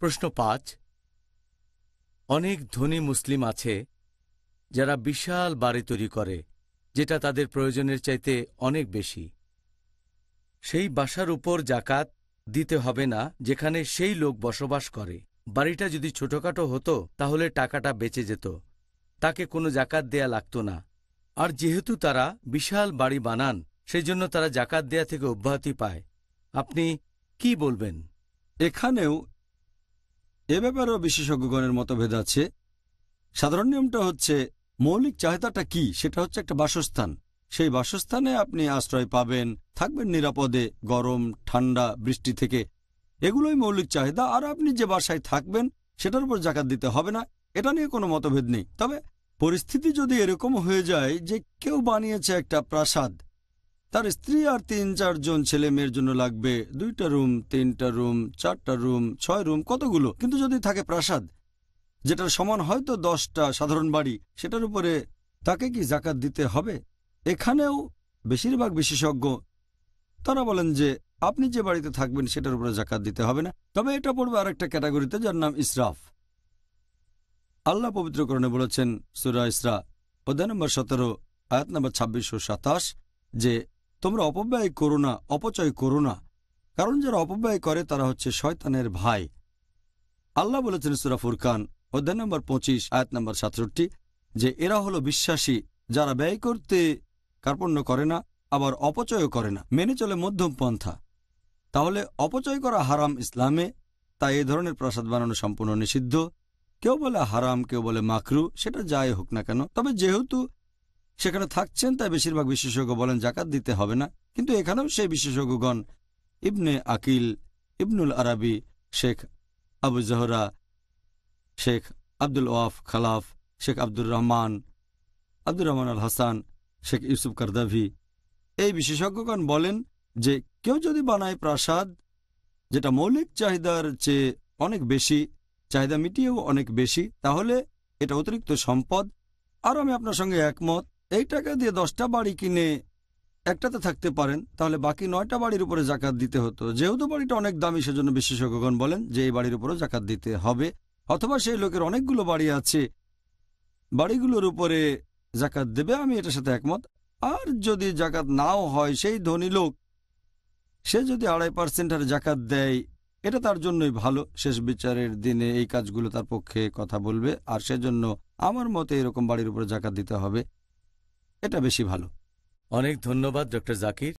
প্রশ্ন পাঁচ অনেক ধনী মুসলিম আছে যারা বিশাল বাড়ি তৈরি করে যেটা তাদের প্রয়োজনের চাইতে অনেক বেশি সেই বাসার উপর জাকাত দিতে হবে না যেখানে সেই লোক বসবাস করে বাড়িটা যদি ছোটখাটো হতো তাহলে টাকাটা বেঁচে যেত তাকে কোনো জাকাত দেয়া লাগত না আর যেহেতু তারা বিশাল বাড়ি বানান সেজন্য তারা জাকাত দেয়া থেকে অব্যাহতি পায় আপনি কি বলবেন এখানেও এ ব্যাপারেও বিশেষজ্ঞগণের মতভেদ আছে সাধারণ নিয়মটা হচ্ছে মৌলিক চাহিদাটা কি সেটা হচ্ছে একটা বাসস্থান সেই বাসস্থানে আপনি আশ্রয় পাবেন থাকবেন নিরাপদে গরম ঠান্ডা বৃষ্টি থেকে এগুলোই মৌলিক চাহিদা আর আপনি যে বাসায় থাকবেন সেটার উপর জাকাত দিতে হবে না এটা নিয়ে কোনো মতভেদ নেই তবে পরিস্থিতি যদি এরকম হয়ে যায় যে কেউ বানিয়েছে একটা প্রাসাদ তার স্ত্রী আর তিন চারজন ছেলে মেয়ের জন্য লাগবে দুইটা রুম তিনটা রুম চারটা রুম ছয় রুম কতগুলো কিন্তু যদি থাকে প্রাসাদ যেটার সমান হয়তো দশটা সাধারণ বাড়ি সেটার উপরে তাকে কি জাকাত দিতে হবে এখানেও বেশিরভাগ বিশেষজ্ঞ তারা বলেন যে আপনি যে বাড়িতে থাকবেন সেটার উপরে জাকাত দিতে হবে না তবে এটা পড়বে আরেকটা ক্যাটাগরিতে যার নাম ইসরাফ আল্লাহ পবিত্রকরণে বলেছেন সুরা ইসরা অধ্যায় নম্বর সতেরো আয়াত নম্বর ছাব্বিশশো সাতাশ যে তোমরা অপব্যয় করো না অপচয় করো না কারণ যারা অপব্যয় করে তারা হচ্ছে শয়তানের ভাই আল্লাহ বলেছেন সুরা ফুরকান অধ্যায় নম্বর পঁচিশ আয়াত নম্বর সাতষট্টি যে এরা হলো বিশ্বাসী যারা ব্যয় করতে কার্পণ্য করে না আবার অপচয়ও করে না মেনে চলে মধ্যম পন্থা তাহলে অপচয় করা হারাম ইসলামে তাই এ ধরনের প্রাসাদ বানানো সম্পূর্ণ নিষিদ্ধ কেউ বলে হারাম কেউ বলে মাকরু সেটা যাই হোক না কেন তবে যেহেতু সেখানে থাকছেন তাই বেশিরভাগ বিশেষজ্ঞ বলেন জাকাত দিতে হবে না কিন্তু এখানেও সেই বিশেষজ্ঞগণ ইবনে আকিল ইবনুল আরবি শেখ আবু জহরা শেখ আব্দুল ওয়াফ খালাফ শেখ আব্দুর রহমান আব্দুর রহমান আল হাসান শেখ ইউসুফ কারদাভি এই বিশেষজ্ঞগণ বলেন যে কেউ যদি বানায় প্রাসাদ যেটা মৌলিক চাহিদার চেয়ে অনেক বেশি চাহিদা মিটিয়েও অনেক বেশি তাহলে এটা অতিরিক্ত সম্পদ আর আমি আপনার সঙ্গে একমত এই টাকা দিয়ে দশটা বাড়ি কিনে একটাতে থাকতে পারেন তাহলে বাকি নয়টা বাড়ির উপরে জাকাত দিতে হতো যেহেতু বাড়িটা অনেক দামি সেজন্য বিশেষজ্ঞগণ বলেন যে এই বাড়ির উপরেও জাকাত দিতে হবে অথবা সেই লোকের অনেকগুলো বাড়ি আছে বাড়িগুলোর উপরে জাকাত দেবে আমি এটার সাথে একমত আর যদি জাকাত নাও হয় সেই ধনী লোক সে যদি আড়াই পার্সেন্ট আর জাকাত দেয় এটা তার জন্যই ভালো শেষ বিচারের দিনে এই কাজগুলো তার পক্ষে কথা বলবে আর সেজন্য আমার মতে এরকম বাড়ির উপরে জাকাত দিতে হবে এটা বেশি ভালো অনেক ধন্যবাদ ডক্টর জাকির